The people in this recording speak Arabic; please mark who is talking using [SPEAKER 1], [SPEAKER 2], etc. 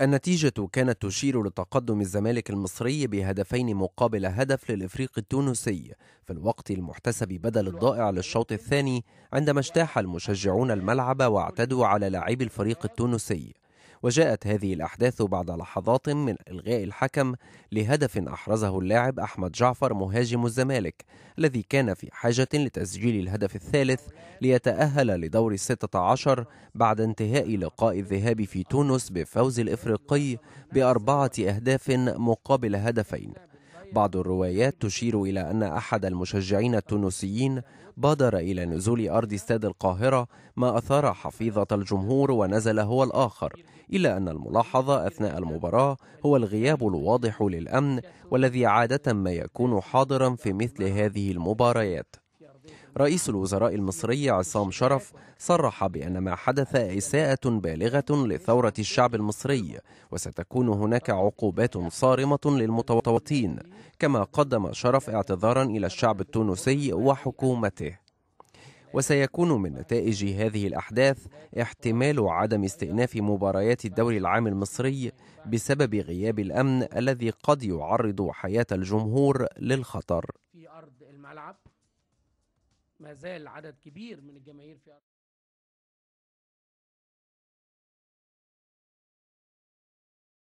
[SPEAKER 1] النتيجة كانت تشير لتقدم الزمالك المصري بهدفين مقابل هدف للإفريقي التونسي في الوقت المحتسب بدل الضائع للشوط الثاني عندما اجتاح المشجعون الملعب واعتدوا على لاعبي الفريق التونسي وجاءت هذه الأحداث بعد لحظات من إلغاء الحكم لهدف أحرزه اللاعب أحمد جعفر مهاجم الزمالك الذي كان في حاجة لتسجيل الهدف الثالث ليتأهل لدور الستة عشر بعد انتهاء لقاء الذهاب في تونس بفوز الإفريقي بأربعة أهداف مقابل هدفين بعض الروايات تشير إلى أن أحد المشجعين التونسيين بادر إلى نزول أرض استاد القاهرة ما أثار حفيظة الجمهور ونزل هو الآخر إلا أن الملاحظة أثناء المباراة هو الغياب الواضح للأمن والذي عادة ما يكون حاضرا في مثل هذه المباريات رئيس الوزراء المصري عصام شرف صرح بأن ما حدث إساءة بالغة لثورة الشعب المصري وستكون هناك عقوبات صارمة للمتوطين كما قدم شرف اعتذارا إلى الشعب التونسي وحكومته وسيكون من نتائج هذه الأحداث احتمال عدم استئناف مباريات الدوري العام المصري بسبب غياب الأمن الذي قد يعرض حياة الجمهور للخطر في أرض الملعب ما زال عدد كبير من الجماهير في